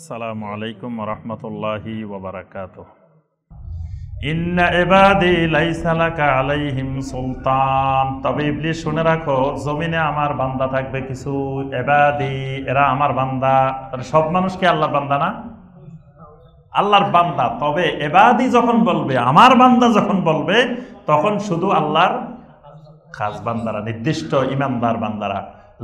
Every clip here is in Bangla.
আসসালামু আলাইকুম রহমতুল্লাহি ওবরাকাত ইন্না ইবাদি লাইসা লাকা আলাইহিম সুলতান তবে ইবলিস শুনে রাখো জমিনে আমার বান্দা থাকবে কিছু ইবাদি এরা আমার বান্দা সব মানুষ কি আল্লাহর বান্দা না আল্লাহর বান্দা তবে এবাদি যখন বলবে আমার বান্দা যখন বলবে তখন শুধু আল্লাহর খাস বান্দারা নির্দিষ্ট ইমানদার বান্দারা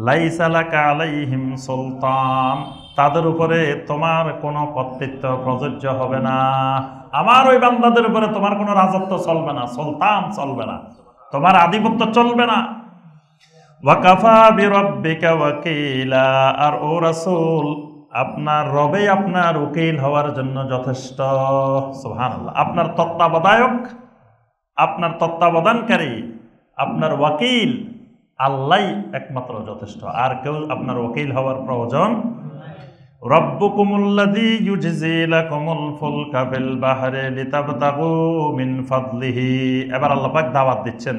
লাইসালাকা আলাইহিম সুলতান তাদের উপরে তোমার কোনো কর্তৃত্ব প্রযোজ্য হবে না আমার ওই বান্দাদের উপরে তোমার কোনো রাজত্ব চলবে না সুলতান চলবে না তোমার আধিপত্য চলবে না ওয়াকাফা বিরব্বিকা ওয়াকিলা আর ও রাসুল আপনার রবে আপনার উকিল হওয়ার জন্য যথেষ্ট আপনার তত্ত্বাবধায়ক আপনার তত্ত্বাবধানকারী আপনার ওয়াকিল আল্লাহ একমাত্র যথেষ্ট আর কেউ আপনার ওকিল হওয়ার প্রয়োজন ফুলকা এবার দাওয়াত দিচ্ছেন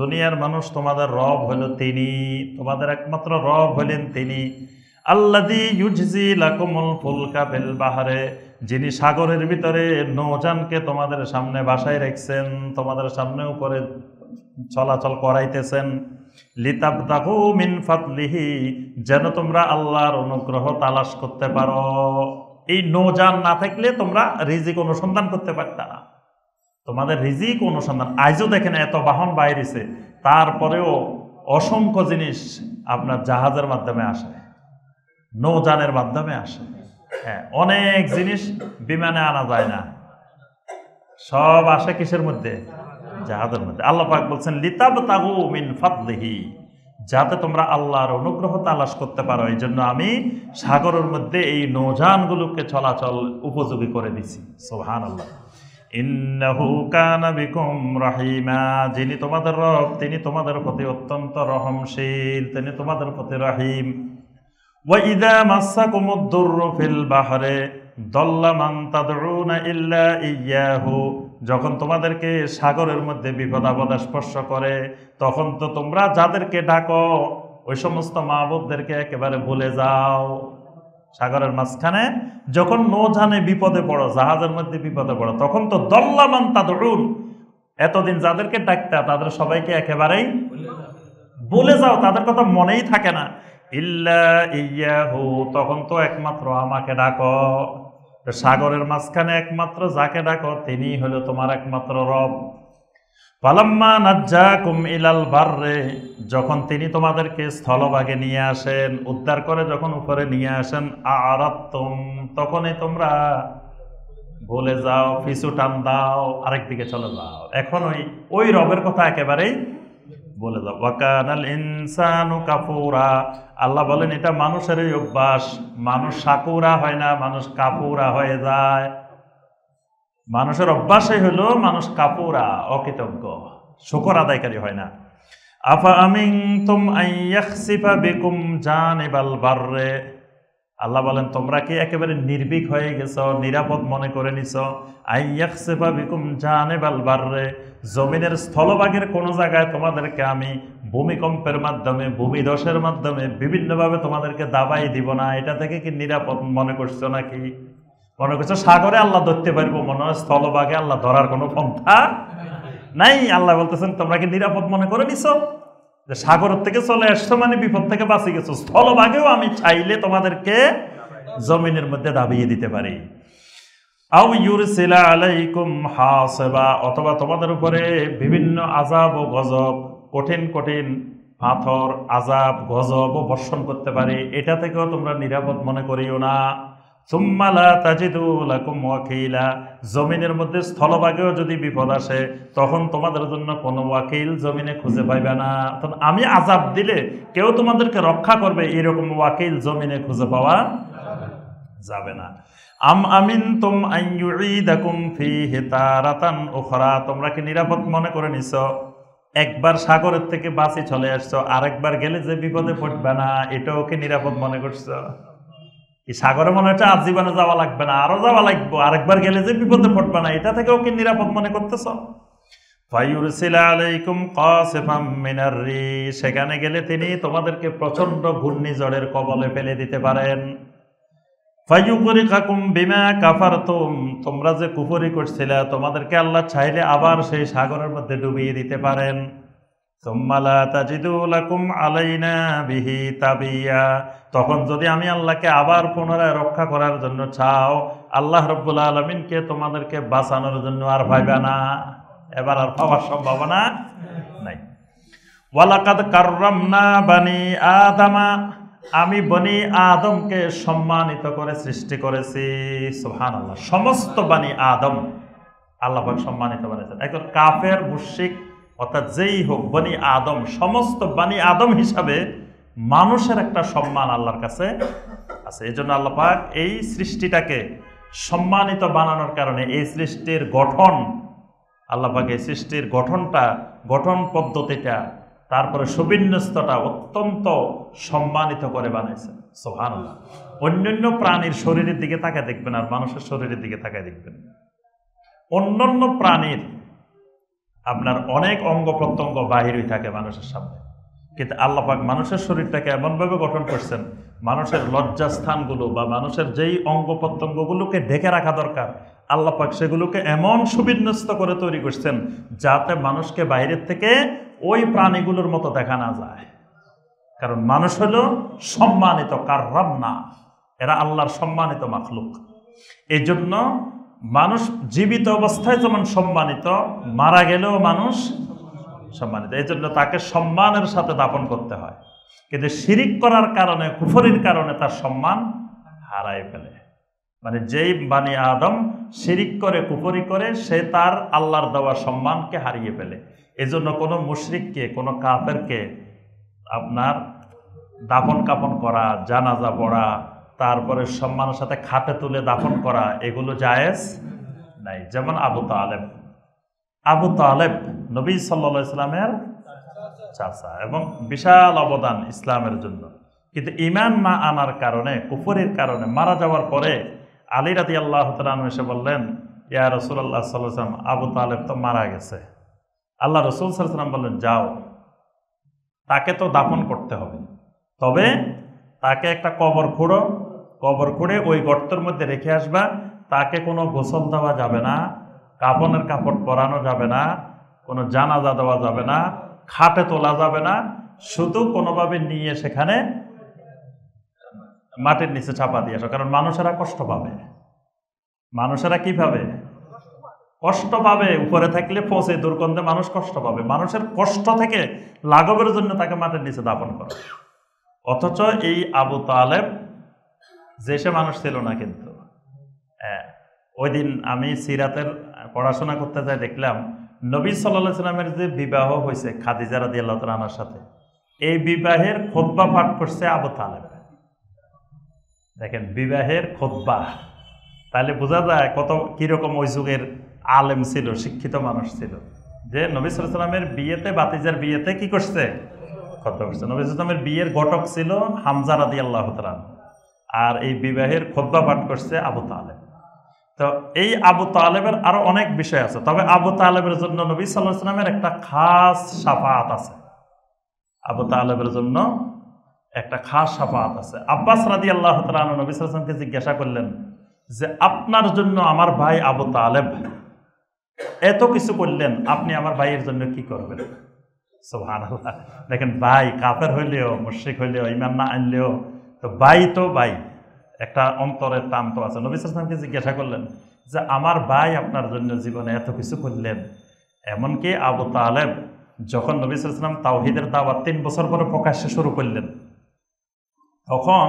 দুনিয়ার মানুষ তোমাদের রব তিনি তোমাদের একমাত্র রব হলেন তিনি আল্লাদি ফুলকা বাহারে যিনি সাগরের ভিতরে নৌজানকে তোমাদের সামনে বাসায় রেখছেন তোমাদের সামনে উপরে চলাচল করাইতেছেন লিতাবতাহু মিন ফাতলিহি যেন তোমরা আল্লাহর অনুগ্রহ তালাশ করতে পারো এই নৌজান না থাকলে তোমরা রিজিক অনুসন্ধান করতে পারত না তোমাদের রিজিক অনুসন্ধান আজও দেখেন এত বাহন বাইরেছে তারপরেও অসংখ্য জিনিস আপনার জাহাজের মাধ্যমে আসে নৌজানের মাধ্যমে আসে হ্যাঁ অনেক জিনিস বিমানে আনা যায় না সব আসে কিসের মধ্যে জাহাদের মধ্যে আল্লাহ পাক বলছেন লিতাব তাহু মিন ফাতলিহি যাতে তোমরা আল্লাহর অনুগ্রহ তালাশ করতে পারো এই জন্য আমি সাগরের মধ্যে এই নৌজানগুলোকে চলাচল উপযোগী করে দিছি সোহান আল্লাহ যিনি তোমাদের রব তিনি তোমাদের প্রতি অত্যন্ত রহমশীল তিনি তোমাদের প্রতি রহিম ওয়াইদা মাসা কুমুদ্দুর ফিল বাহারে দল্লা মান ইল্লা ইয়াহু যখন তোমাদেরকে সাগরের মধ্যে বিপদ আপদ স্পর্শ করে তখন তো তোমরা যাদেরকে ডাকো ওই সমস্ত মাহবুবদেরকে একেবারে ভুলে যাও সাগরের মাঝখানে যখন নৌজানে বিপদে পড়ো জাহাজের মধ্যে বিপদে পড়ো তখন তো দল্লামান উল এতদিন যাদেরকে ডাকতা তাদের সবাইকে একেবারেই বলে যাও তাদের কথা মনেই থাকে না ইল্লা ইয়াহু তখন তো একমাত্র আমাকে ডাকো সাগরের মাঝখানে একমাত্র যাকে ডাকো তিনি হলো তোমার একমাত্র রব পালাম্মা নাজ্জা কুম ইলাল বাররে যখন তিনি তোমাদেরকে স্থলভাগে নিয়ে আসেন উদ্ধার করে যখন উপরে নিয়ে আসেন আরাত্তম তখনই তোমরা বলে যাও পিছু টান দাও আরেকদিকে চলে যাও এখন ওই ওই রবের কথা একেবারেই বলে দাও ওয়াকানাল ইনসানু কাফুরা আল্লাহ বলেন এটা মানুষের অভ্যাস মানুষ সাকুরা হয় না মানুষ কাপুরা হয়ে যায় মানুষের অভ্যাসই হলো মানুষ কাপুরা অকৃতজ্ঞ শকর আদায়কারী হয় না আফা আমিং তুম আইয়াকসিফা বেকুম জান এবার বার্রে আল্লাহ বলেন তোমরা কি একেবারে নির্ভীক হয়ে গেছ নিরাপদ মনে করে নিছ আইয়াকসে বা বিকুম জাহানে জমিনের স্থলভাগের কোনো জায়গায় তোমাদেরকে আমি ভূমিকম্পের মাধ্যমে ভূমিধসের মাধ্যমে বিভিন্নভাবে তোমাদেরকে দাবাই দিব না এটা থেকে কি নিরাপদ মনে করছো নাকি মনে করছো সাগরে আল্লাহ ধরতে পারবো মনে হয় স্থলভাগে আল্লাহ ধরার কোনো পন্থা নাই আল্লাহ বলতেছেন তোমরা কি নিরাপদ মনে করে নিছো সাগর থেকে চলে আসছো মানে বিপদ থেকে বাঁচে গেছো স্থলভাগেও আমি চাইলে তোমাদেরকে জমিনের মধ্যে দাবিয়ে দিতে পারি আউ ইউরসিলা আলাইকুম হাসেবা অথবা তোমাদের উপরে বিভিন্ন আজাব ও গজব কঠিন কঠিন পাথর আজাব গজব ও বর্ষণ করতে পারে এটা থেকেও তোমরা নিরাপদ মনে করিও না সুম্মালা তাজিদুল আকুম ওয়াকিলা জমিনের মধ্যে স্থলভাগেও যদি বিপদ আসে তখন তোমাদের জন্য কোনো ওয়াকিল জমিনে খুঁজে পাইবে না অর্থাৎ আমি আজাব দিলে কেউ তোমাদেরকে রক্ষা করবে এরকম ওয়াকিল জমিনে খুঁজে পাওয়া যাবে না আম আমিন তুম আইয়ুইদাকুম ফি হেতা রাতান ওখরা তোমরা কি নিরাপদ মনে করে নিছ একবার সাগরের থেকে বাসি চলে আসছো আরেকবার গেলে যে বিপদে পড়বে না এটাও কি নিরাপদ মনে করছো এই সাগরে মনে হচ্ছে জীবনে যাওয়া লাগবে না আরো যাওয়া লাগবে আরেকবার গেলে যে বিপদে পড়বে না এটা থেকেও কি নিরাপদ মনে করতেছ সেখানে গেলে তিনি তোমাদেরকে প্রচন্ড ঘূর্ণিঝড়ের কবলে ফেলে দিতে পারেন কাকুম কাফার তোমরা যে কুপুরি করছিলে তোমাদেরকে আল্লাহ চাইলে আবার সেই সাগরের মধ্যে ডুবিয়ে দিতে পারেন তখন যদি আমি আল্লাহকে আবার পুনরায় রক্ষা করার জন্য চাও আল্লাহ রব্বুল আলমিনকে তোমাদেরকে বাঁচানোর জন্য আর ভাইবে না এবার আর পাওয়ার সম্ভাবনা নাই ওয়ালাকাদ বানি আদামা আমি বনি আদমকে সম্মানিত করে সৃষ্টি করেছি সোহান আল্লাহ সমস্ত বাণী আদম আল্লাহ সম্মানিত বানিয়েছেন একজন কাফের মুশিক অর্থাৎ যেই হোক বনি আদম সমস্ত বানি আদম হিসাবে মানুষের একটা সম্মান আল্লাহর কাছে আছে এই জন্য আল্লাপাক এই সৃষ্টিটাকে সম্মানিত বানানোর কারণে এই সৃষ্টির গঠন আল্লাপাক এই সৃষ্টির গঠনটা গঠন পদ্ধতিটা তারপরে সুবিন্যস্তটা অত্যন্ত সম্মানিত করে বানিয়েছে সোহান অন্যান্য প্রাণীর শরীরের দিকে তাকায় দেখবেন আর মানুষের শরীরের দিকে তাকায় দেখবেন অন্যান্য প্রাণীর আপনার অনেক অঙ্গ প্রত্যঙ্গ বাহিরই থাকে মানুষের সামনে কিন্তু আল্লাপাক মানুষের শরীরটাকে এমনভাবে গঠন করছেন মানুষের লজ্জাস্থানগুলো বা মানুষের যেই অঙ্গ প্রত্যঙ্গগুলোকে ঢেকে রাখা দরকার আল্লাপাক সেগুলোকে এমন সুবিন্যস্ত করে তৈরি করছেন যাতে মানুষকে বাইরের থেকে ওই প্রাণীগুলোর মতো দেখা না যায় কারণ মানুষ হল সম্মানিত কার না এরা আল্লাহর সম্মানিত মাখলুক এই জন্য মানুষ জীবিত অবস্থায় যেমন সম্মানিত মারা গেলেও মানুষ সম্মানিত এই জন্য তাকে সম্মানের সাথে দাপন করতে হয় কিন্তু শিরিক করার কারণে কুফরির কারণে তার সম্মান হারায় ফেলে মানে যেই বাণী আদম শিরিক করে কুফরি করে সে তার আল্লাহর দেওয়া সম্মানকে হারিয়ে ফেলে এজন্য কোনো মুশরিককে কোনো কাপেরকে আপনার দাপন কাপন করা জানাজা পড়া তারপরে সম্মানের সাথে খাটে তুলে দাফন করা এগুলো জায়েজ নাই যেমন আবু তালেব আবু তালেব নবী সাল্লা ইসলামের চাচা এবং বিশাল অবদান ইসলামের জন্য কিন্তু ইমান না আনার কারণে কুফুরির কারণে মারা যাওয়ার পরে আলী রাতি আল্লাহ এসে বললেন ইয়া রসুল্লাহ সাল্লাম আবু তালেব তো মারা গেছে আল্লাহ রসুল সাল্লাম বললেন যাও তাকে তো দাফন করতে হবে তবে তাকে একটা কবর খুঁড়ো কবর করে ওই গর্তের মধ্যে রেখে আসবা তাকে কোনো গোসল দেওয়া যাবে না কাপনের কাপড় পরানো যাবে না কোনো জানাজা দেওয়া যাবে না খাটে তোলা যাবে না শুধু কোনোভাবে নিয়ে সেখানে মাটির নিচে চাপা দিয়ে আসো কারণ মানুষেরা কষ্ট পাবে মানুষেরা কি পাবে কষ্ট পাবে উপরে থাকলে পচে দুর্গন্ধে মানুষ কষ্ট পাবে মানুষের কষ্ট থেকে লাঘবের জন্য তাকে মাটির নিচে দাপন করে অথচ এই আবু তালেব যে সে মানুষ ছিল না কিন্তু ওই দিন আমি সিরাতের পড়াশোনা করতে যাই দেখলাম নবী সাল্লা সাল্লামের যে বিবাহ হয়েছে খাদিজা রাদি আল্লাহ তালার সাথে এই বিবাহের খোদ্া পাঠ করছে আবু তালেব দেখেন বিবাহের খোদ্া তাহলে বোঝা যায় কত কীরকম ওই যুগের আলেম ছিল শিক্ষিত মানুষ ছিল যে নবী সাল্লামের বিয়েতে বাতিজার বিয়েতে কি করছে খোদ্া করছে নবী সাল্লামের বিয়ের ঘটক ছিল হামজা রাদি আল্লাহ তালান আর এই বিবাহের খোদ্া পাঠ করছে আবু তালেব তো এই আবু তালেবের আরও অনেক বিষয় আছে তবে আবু তালেবের জন্য নবী সাল্লাহ সাল্লামের একটা খাস সাফাত আছে আবু তালেবের জন্য একটা খাস সাফাত আছে আব্বাস রাদি আল্লাহ তালন নবী সাল্লামকে জিজ্ঞাসা করলেন যে আপনার জন্য আমার ভাই আবু তালেব এত কিছু করলেন আপনি আমার ভাইয়ের জন্য কি করবেন সোহান আল্লাহ দেখেন ভাই কাপের হইলেও মুর্শিক হইলেও ইমান না আনলেও তো বাই তো বাই একটা অন্তরের তাম তো আছে নবী সালামকে জিজ্ঞাসা করলেন যে আমার ভাই আপনার জন্য জীবনে এত কিছু করলেন এমনকি আবু তালেব যখন নবী সালাম তাওহিদের দাওয়া তিন বছর পরে প্রকাশ্যে শুরু করলেন তখন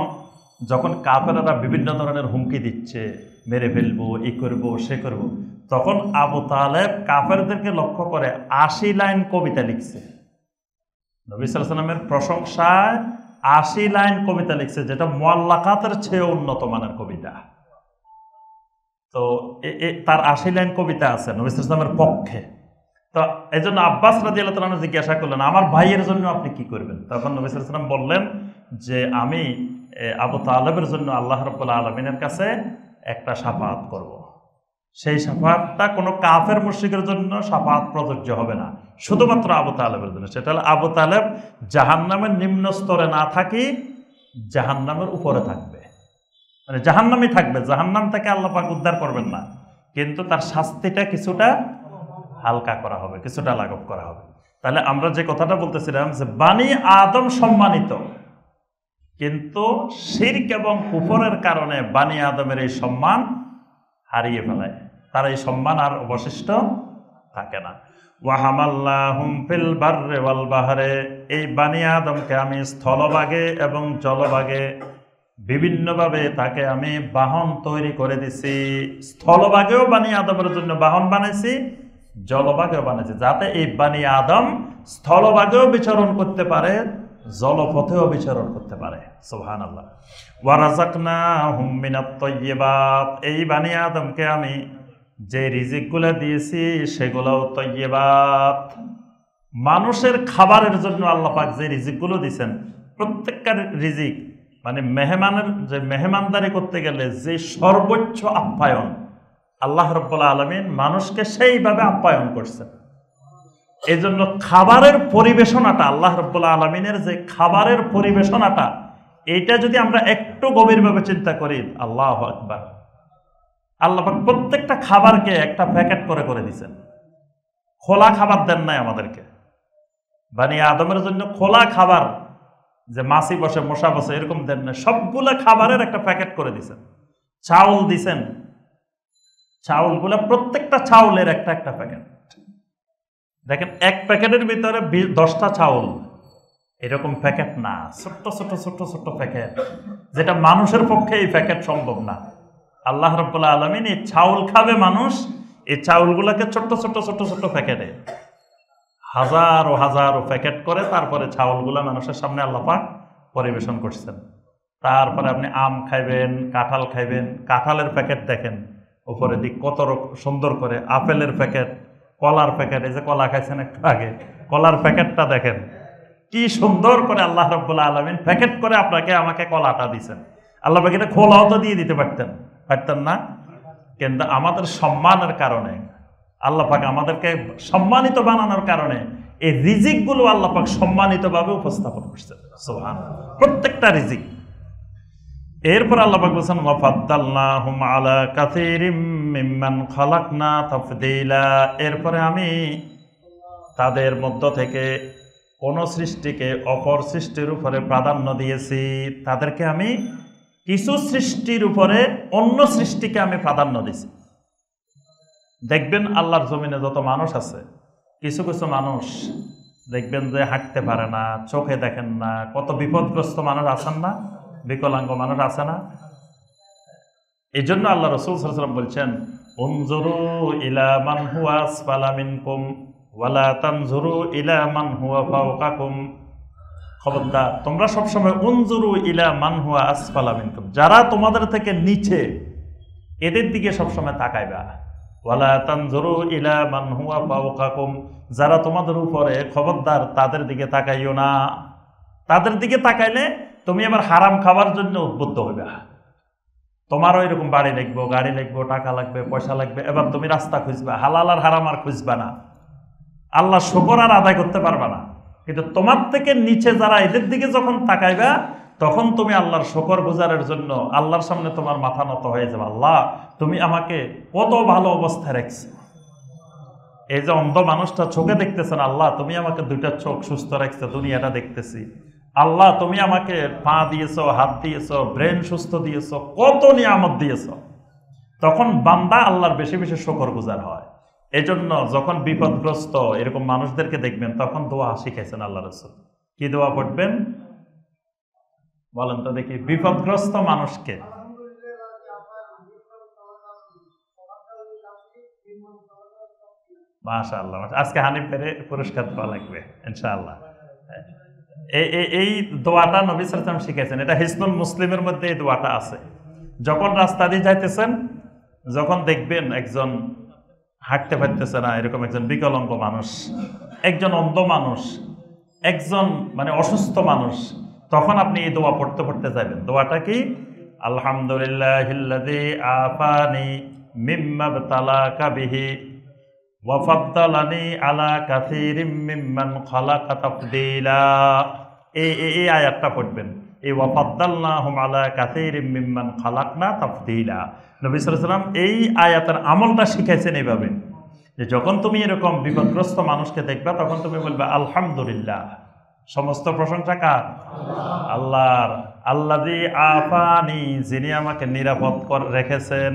যখন কাপেরারা বিভিন্ন ধরনের হুমকি দিচ্ছে মেরে ফেলবো এ করব সে করব। তখন আবু তালেব কাপেরদেরকে লক্ষ্য করে আশি লাইন কবিতা লিখছে নবী সালামের প্রশংসায় আশি লাইন কবিতা লিখছে যেটা মোয়াল্লাকাতের চেয়ে উন্নত মানের কবিতা তো তার আশি লাইন কবিতা আছে নবিস ইসলামের পক্ষে তো এই জন্য আব্বাস রাজি আল্লাহ জিজ্ঞাসা করলেন আমার ভাইয়ের জন্য আপনি কি করবেন তখন নবিস ইসলাম বললেন যে আমি আবু তালেবের জন্য আল্লাহ রব্লা আলমিনের কাছে একটা সাফাত করব। সেই সাফাতটা কোনো কাফের মুশ্রিকের জন্য সাফাত প্রযোজ্য হবে না শুধুমাত্র আবু তালেবের জন্য সেটা হলো আবু তালেব জাহান্নামের নিম্ন স্তরে না থাকি জাহান্নামের উপরে থাকবে মানে জাহান্নামই থাকবে জাহান্নাম থেকে আল্লাপাক উদ্ধার করবেন না কিন্তু তার শাস্তিটা কিছুটা হালকা করা হবে কিছুটা লাঘব করা হবে তাহলে আমরা যে কথাটা বলতেছিলাম যে বাণী আদম সম্মানিত কিন্তু শির্ক এবং কুফরের কারণে বাণী আদমের এই সম্মান হারিয়ে ফেলায় তার এই সম্মান আর অবশিষ্ট থাকে না ওয়াহামাল্লাহুম ফিল বাররে ওয়াল বাহারে এই বানি আদমকে আমি স্থলভাগে এবং জলভাগে বিভিন্নভাবে তাকে আমি বাহন তৈরি করে দিছি স্থলভাগেও বানি আদমের জন্য বাহন বানাইছি জলভাগেও বানাইছি যাতে এই বানি আদম স্থলভাগেও বিচরণ করতে পারে জলপথেও বিচরণ করতে পারে সোহান আল্লাহ ওয়ারাজাকনা হুমিনাত এই বাণী আদমকে আমি যে রিজিকগুলো দিয়েছি সেগুলোও তৈবাত মানুষের খাবারের জন্য আল্লাপাক যে রিজিকগুলো দিয়েছেন প্রত্যেকটা রিজিক মানে মেহমানের যে মেহমানদারি করতে গেলে যে সর্বোচ্চ আপ্যায়ন আল্লাহ রব্বুল্লা আলমিন মানুষকে সেইভাবে আপ্যায়ন করছেন এই জন্য খাবারের পরিবেশনাটা আল্লাহ রব্বুল্লা আলমিনের যে খাবারের পরিবেশনাটা এইটা যদি আমরা একটু গভীরভাবে চিন্তা করি আল্লাহ আকবার আল্লাহ প্রত্যেকটা খাবারকে একটা প্যাকেট করে করে দিছেন খোলা খাবার দেন নাই আমাদেরকে বানি আদমের জন্য খোলা খাবার যে মাছি বসে মশা বসে এরকম দেন নাই সবগুলো খাবারের একটা প্যাকেট করে দিছেন চাউল দিছেন চাউলগুলো প্রত্যেকটা চাউলের একটা একটা প্যাকেট দেখেন এক প্যাকেটের ভিতরে দশটা চাউল এরকম প্যাকেট না ছোট্ট ছোট্ট ছোট্ট ছোট্ট প্যাকেট যেটা মানুষের পক্ষে এই প্যাকেট সম্ভব না আল্লাহ রব্লা আলমিন এই চাউল খাবে মানুষ এই চাউলগুলোকে ছোট্ট ছোট্ট ছোট্ট ছোট্ট প্যাকেটে হাজার হাজার হাজারো প্যাকেট করে তারপরে চাউলগুলা মানুষের সামনে আল্লাপাক পরিবেশন করছেন তারপরে আপনি আম খাইবেন কাঁঠাল খাইবেন কাঁঠালের প্যাকেট দেখেন ওপরে দিক কত সুন্দর করে আপেলের প্যাকেট কলার প্যাকেট এই যে কলা খাইছেন একটু আগে কলার প্যাকেটটা দেখেন কি সুন্দর করে আল্লাহ রব্বুল্লা আলমিন প্যাকেট করে আপনাকে আমাকে কলাটা দিয়েছেন আল্লাহ প্যাকেটে খোলাও তো দিয়ে দিতে পারতেন পারতেন না কিন্তু আমাদের সম্মানের কারণে আল্লাপাক আমাদেরকে সম্মানিত বানানোর কারণে এই রিজিকগুলো আল্লাপাক সম্মানিতভাবে উপস্থাপন করছেন সোহান প্রত্যেকটা রিজিক এরপর আল্লাহ পাক বলছেন আলা কাসীরিম খালাক না তফদিলা এরপরে আমি তাদের মধ্য থেকে কোন সৃষ্টিকে অপর সৃষ্টির উপরে প্রাধান্য দিয়েছি তাদেরকে আমি কিছু সৃষ্টির উপরে অন্য সৃষ্টিকে আমি প্রাধান্য দিয়েছি দেখবেন আল্লাহর জমিনে যত মানুষ আছে কিছু কিছু মানুষ দেখবেন যে হাঁটতে পারে না চোখে দেখেন না কত বিপদগ্রস্ত মানুষ আছেন না বিকলাঙ্গ মানুষ আছে না এই জন্য আল্লাহ রসুল সাল্লাম বলছেন অঞ্জরু ইলা মান হুয়া ওয়ালা তানজুরু ইলা মান হুয়া ফাউকা কুম খবরদার তোমরা সবসময় অঞ্জুরু ইলা মান হুয়া আসফালা যারা তোমাদের থেকে নিচে এদের দিকে সবসময় তাকাইবা ওয়ালা তানজুরু ইলা মান হুয়া ফাউকাকুম যারা তোমাদের উপরে খবরদার তাদের দিকে তাকাইও না তাদের দিকে তাকাইলে তুমি এবার হারাম খাওয়ার জন্য উদ্বুদ্ধ হইবে তোমারও এরকম বাড়ি লাগবো গাড়ি লাগবে টাকা লাগবে পয়সা লাগবে এবার তুমি রাস্তা খুঁজবে হালাল আর হারাম আর খুঁজবে না আল্লাহ শকর আর আদায় করতে পারবে না কিন্তু তোমার থেকে নিচে যারা এদের দিকে যখন তাকাইবে তখন তুমি আল্লাহর শকর গুজারের জন্য আল্লাহর সামনে তোমার মাথা নত হয়ে যাবে আল্লাহ তুমি আমাকে কত ভালো অবস্থায় রেখছো এই যে অন্ধ মানুষটা চোখে দেখতেছেন আল্লাহ তুমি আমাকে দুইটা চোখ সুস্থ রাখছো দুনিয়াটা দেখতেছি আল্লাহ তুমি আমাকে পা দিয়েছ হাত দিয়েছ ব্রেন সুস্থ দিয়েছ কত নিয়ামত দিয়েছ তখন বান্দা আল্লাহর বেশি বেশি শকর গুজার হয় এজন্য যখন বিপদগ্রস্ত এরকম মানুষদেরকে দেখবেন তখন দোয়া শিখেছেন আল্লাহ রসুল কি দোয়া পড়বেন বলেন তো দেখি বিপদগ্রস্ত মানুষকে মাশা আল্লাহ আজকে হানিফ পেরে পুরস্কার দেওয়া লাগবে ইনশাআল্লাহ এই দোয়াটা নবী সালাম শিখেছেন এটা হিসনুল মুসলিমের মধ্যে এই দোয়াটা আছে যখন রাস্তা দিয়ে যাইতেছেন যখন দেখবেন একজন হাঁটতে পারতেছে না এরকম একজন বিকলঙ্গ মানুষ একজন অন্ধ মানুষ একজন মানে অসুস্থ মানুষ তখন আপনি এই দোয়া পড়তে পড়তে যাবেন দোয়াটা কি আলহামদুলিল্লাহ আফানি মিম্মাবতালা কাবিহি ওয়াফাদ্দালানি আলা কাসিরিম মিম্মান খালাকা তাফদিলা এই এই আয়াতটা পড়বেন এই ওয়াফাদ্দাল্লাহুম আলা কাসিরিম মিম্মান খালাকনা তাফদিলা নবী সাল্লাম এই আয়াতের আমলটা শিখাইছেন এইভাবে যে যখন তুমি এরকম বিপদগ্রস্ত মানুষকে দেখবা তখন তুমি বলবে আলহামদুলিল্লাহ সমস্ত প্রশংসা কার আল্লাহর আল্লাহ আফানি যিনি আমাকে নিরাপদ রেখেছেন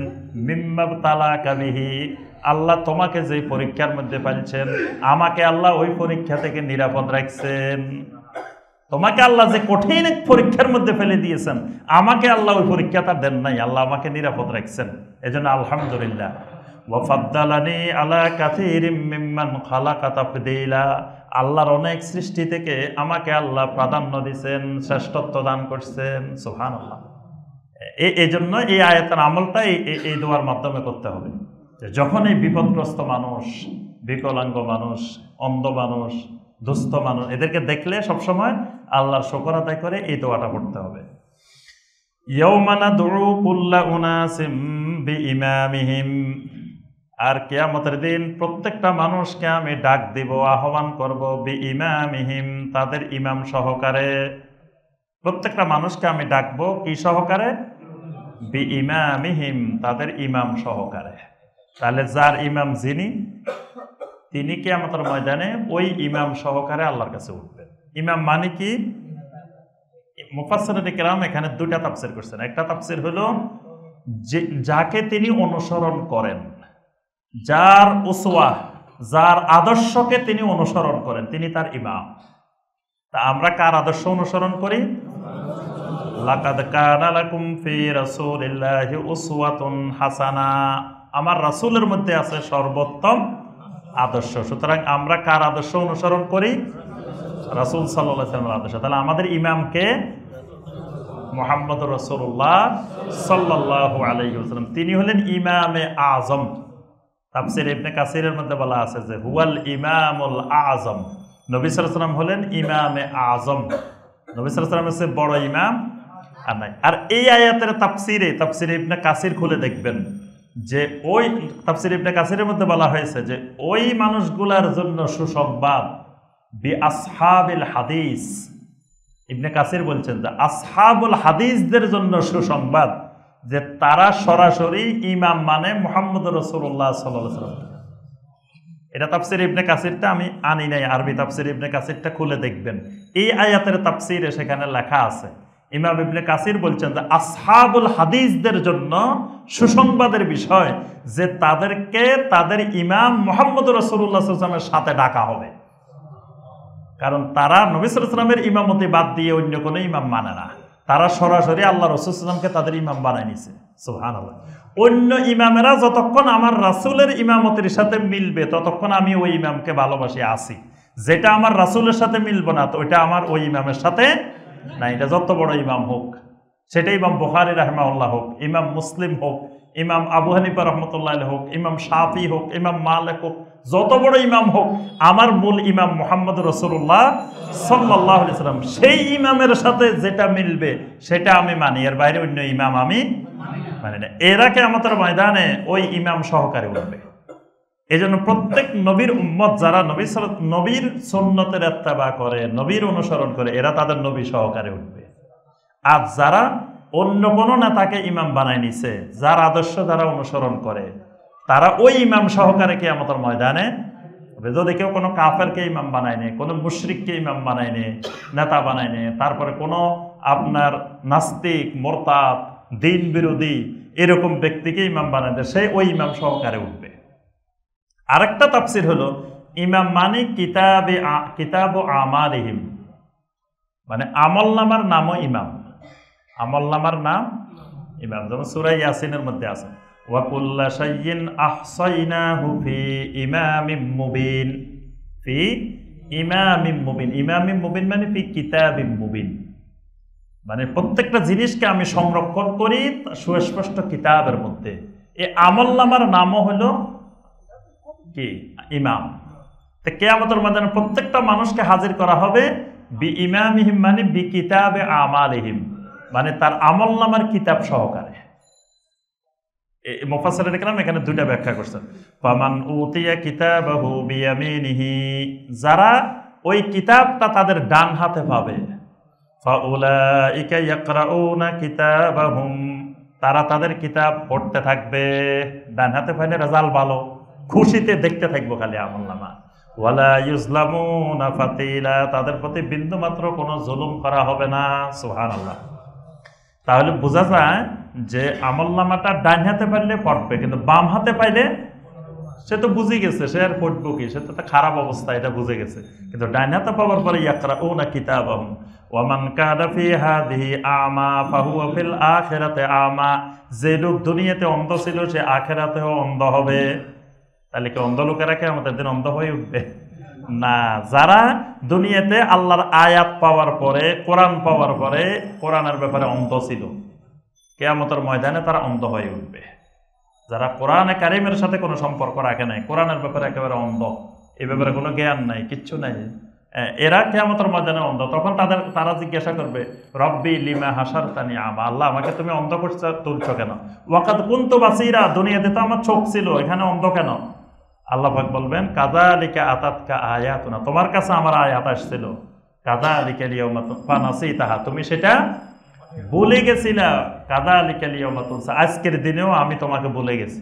মিম্মাব তালা কাবিহি আল্লাহ তোমাকে যেই পরীক্ষার মধ্যে ফেলছেন আমাকে আল্লাহ ওই পরীক্ষা থেকে নিরাপদ রাখছেন তোমাকে আল্লাহ যে কঠিন এক পরীক্ষার মধ্যে ফেলে দিয়েছেন আমাকে আল্লাহ ওই পরীক্ষাটা দেন নাই আল্লাহ আমাকে নিরাপদ রাখছেন জন্য আলহামদুলিল্লাহ ওয়াফাদ্দালানি আলা কাথিরিম মিম্মান খালাকা আল্লাহর অনেক সৃষ্টি থেকে আমাকে আল্লাহ প্রাধান্য দিচ্ছেন শ্রেষ্ঠত্ব দান করছেন সোহান আল্লাহ এই জন্য এই আয়াতের আমলটাই এই দোয়ার মাধ্যমে করতে হবে যে যখনই বিপদগ্রস্ত মানুষ বিকলাঙ্গ মানুষ অন্ধ মানুষ দুস্থ মানুষ এদেরকে দেখলে সবসময় আল্লাহর শকর আদায় করে এই দোয়াটা পড়তে হবে ইয়ৌমানা দুরু বি আর কেয়ামতের দিন প্রত্যেকটা মানুষকে আমি ডাক দিব আহ্বান করব বি ইমামিহিম তাদের ইমাম সহকারে প্রত্যেকটা মানুষকে আমি ডাকবো কি সহকারে বি ইমামিহিম তাদের ইমাম সহকারে তাহলে যার ইমাম যিনি তিনি কে আমাদের ময়দানে ওই ইমাম সহকারে আল্লাহর কাছে উঠবেন ইমাম মানে কি মুফাসসির কেরাম এখানে দুইটা তাপসের করছেন একটা তাপসের হলো যে যাকে তিনি অনুসরণ করেন যার উসওয়া যার আদর্শকে তিনি অনুসরণ করেন তিনি তার ইমাম তা আমরা কার আদর্শ অনুসরণ করি লাকাদ কানা লাকুম ফি রাসূলিল্লাহি উসওয়াতুন হাসানা আমার রাসুলের মধ্যে আছে সর্বোত্তম আদর্শ সুতরাং আমরা কার আদর্শ অনুসরণ করি রাসুল সাল্লামের আদর্শ তাহলে আমাদের ইমামকে মোহাম্মদ রসুল্লাহ সাল্লাহ আলহিম তিনি হলেন ইমামে আজম তাপসির ইবনে কাসিরের মধ্যে বলা আছে যে হুয়াল ইমামুল আজম নবী সালাম হলেন ইমামে আজম নবী সালাম হচ্ছে বড় ইমাম আর নাই আর এই আয়াতের তাপসিরে তাপসিরে ইবনে কাসির খুলে দেখবেন যে ওই তাফসির ইবনে কাসিরের মধ্যে বলা হয়েছে যে ওই মানুষগুলার জন্য সুসংবাদ বি আসহাবিল হাদিস ইবনে কাসির বলছেন যে আসহাবুল হাদিসদের জন্য সুসংবাদ যে তারা সরাসরি ইমাম মানে মোহাম্মদ রসুল্লাহ সাল্লাম এটা তাফসির ইবনে কাসিরটা আমি আনি নাই আরবি তাফসির ইবনে কাসিরটা খুলে দেখবেন এই আয়াতের তাফসিরে সেখানে লেখা আছে ইমাম ইবনে কাসির বলছেন যে আসহাবুল হাদিসদের জন্য সুসংবাদের বিষয় যে তাদেরকে তাদের ইমাম মোহাম্মদ রসুল্লাহামের সাথে ডাকা হবে কারণ তারা নবিসামের ইমামতি বাদ দিয়ে অন্য কোনো ইমাম মানে না তারা সরাসরি আল্লাহ রসুলামকে তাদের ইমাম বানায় নিছে সুহান অন্য ইমামেরা যতক্ষণ আমার রাসুলের ইমামতির সাথে মিলবে ততক্ষণ আমি ওই ইমামকে ভালোবাসি আসি যেটা আমার রাসুলের সাথে মিলব না তো ওইটা আমার ওই ইমামের সাথে না এটা যত বড় ইমাম হোক সেটা ইমাম বুহারি রাহমাউল্লাহ হোক ইমাম মুসলিম হোক ইমাম আবু হানিফা রহমতুল্লাহ হোক ইমাম শাফি হোক ইমাম মালেক হোক যত বড় ইমাম হোক আমার মূল ইমাম মোহাম্মদ রসুল্লাহ সাল্লাহ সাল্লাম সেই ইমামের সাথে যেটা মিলবে সেটা আমি মানি এর বাইরে অন্য ইমাম আমি মানে না এরা কে আমাদের ময়দানে ওই ইমাম সহকারে উঠবে এজন্য প্রত্যেক নবীর উম্মত যারা নবী নবীর সন্ন্যতের এত্তাবা করে নবীর অনুসরণ করে এরা তাদের নবী সহকারে উঠবে আর যারা অন্য কোনো নেতাকে ইমাম বানায় নিছে যার আদর্শ তারা অনুসরণ করে তারা ওই ইমাম সহকারে কে আমাদের ময়দানে যদি কেউ কোনো কাফেরকে ইমাম বানায় নে কোনো মুশরিককে ইমাম বানায় নে নেতা বানায় নে তারপরে কোনো আপনার নাস্তিক মোরতাব দিন বিরোধী এরকম ব্যক্তিকে ইমাম বানায় সে ওই ইমাম সহকারে উঠবে আরেকটা তাফসির হলো ইমাম মানিক কিতাবে কিতাব ও আমার ইহিম মানে আমল নামার নামও ইমাম আমল নামার নাম ইমাম যেমন সুরাই ইয়াসিনের মধ্যে আছে ওয়াকুল্লা সাইয়িন আহসাইনা হুফি ইমামিম মুবিন ফি ইমামিম মুবিন ইমামিম মুবিন মানে ফি কিতাব কিতাবিম মুবিন মানে প্রত্যেকটা জিনিসকে আমি সংরক্ষণ করি সুস্পষ্ট কিতাবের মধ্যে এই আমল নামার নামও হলো কি ইমাম তো কেয়ামতের ময়দানে প্রত্যেকটা মানুষকে হাজির করা হবে বি ইমামিহিম মানে বি কিতাবে আমালিহিম মানে তার আমল নামার কিতাব সহকারে মোফাসের দেখলাম এখানে দুইটা ব্যাখ্যা করছেন পামান উতিয়া কিতাবাহু যারা ওই কিতাবটা তাদের ডান হাতে পাবে ফাউলাইকা ইয়াকরাউনা কিতাবাহুম তারা তাদের কিতাব পড়তে থাকবে ডান হাতে পাইলে রেজাল্ট ভালো খুশিতে দেখতে থাকবো খালি আমল্লামা ওয়ালা ইউজলামুনা ফাতিলা তাদের প্রতি বিন্দু মাত্র কোনো জুলুম করা হবে না সুহান আল্লাহ তাহলে বোঝা যায় যে আমল্লামাটা ডান হাতে পারলে পড়বে কিন্তু বাম হাতে পাইলে সে তো বুঝে গেছে সে আর পড়বো কি সে তো একটা খারাপ অবস্থা এটা বুঝে গেছে কিন্তু ডান হাতে পাওয়ার পরে ইয়াকরা ও না কিতাব ওয়ামান কাদাফি হাদিহি আমা ফাহু আফিল আখেরাতে আমা যে লোক দুনিয়াতে অন্ধ ছিল সে আখেরাতেও অন্ধ হবে তাহলে কি অন্ধ লোকেরা কে আমাদের দিন অন্ধ হয়ে উঠবে না যারা দুনিয়াতে আল্লাহর আয়াত পাওয়ার পরে কোরআন পাওয়ার পরে কোরআনের ব্যাপারে অন্ধ ছিল কেয়ামতের ময়দানে তারা অন্ধ হয়ে উঠবে যারা কোরআনে কারিমের সাথে কোনো সম্পর্ক রাখে নাই কোরআনের ব্যাপারে একেবারে অন্ধ এ ব্যাপারে কোনো জ্ঞান নাই কিচ্ছু নাই এরা কেয়ামতের ময়দানে অন্ধ তখন তাদের তারা জিজ্ঞাসা করবে রব্বি লিমা হাসার তানি আমা আল্লাহ আমাকে তুমি অন্ধ করছো তুলছ কেন ওয়াকাত কুন্তু বাসিরা দুনিয়াতে তো আমার চোখ ছিল এখানে অন্ধ কেন আল্লাহাক বলবেন কাদা আলিকা আতাতকা না তোমার কাছে আমার আয়াত আসছিল কাদা আলিকা লিয়াসি তাহা তুমি সেটা বলে গেছিলা কাদা আলিকা লিয়ামাতুনসা আজকের দিনেও আমি তোমাকে বলে গেছি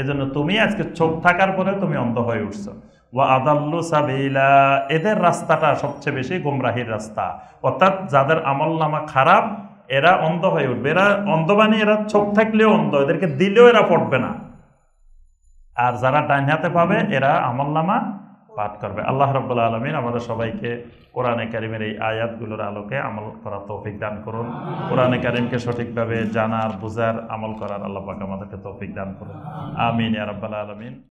এজন্য তুমি আজকে চোখ থাকার পরে তুমি অন্ধ হয়ে উঠছো ওয়া আদাল্লু সাবিলা এদের রাস্তাটা সবচেয়ে বেশি গোমরাহির রাস্তা অর্থাৎ যাদের আমল নামা খারাপ এরা অন্ধ হয়ে উঠবে এরা অন্ধবাণী মানে এরা চোখ থাকলেও অন্ধ এদেরকে দিলেও এরা পড়বে না আর যারা ডাইন হাতে পাবে এরা আমলনামা পাঠ করবে আল্লাহ রব্বুল্লা আলমিন আমাদের সবাইকে কোরআনে কারিমের এই আয়াতগুলোর আলোকে আমল করার তৌফিক দান করুন কোরআনে কারিমকে সঠিকভাবে জানার বোঝার আমল করার আল্লাহ পাক আমাদেরকে তৌফিক দান করুন আমিন ইয়ারব্বাল আলমিন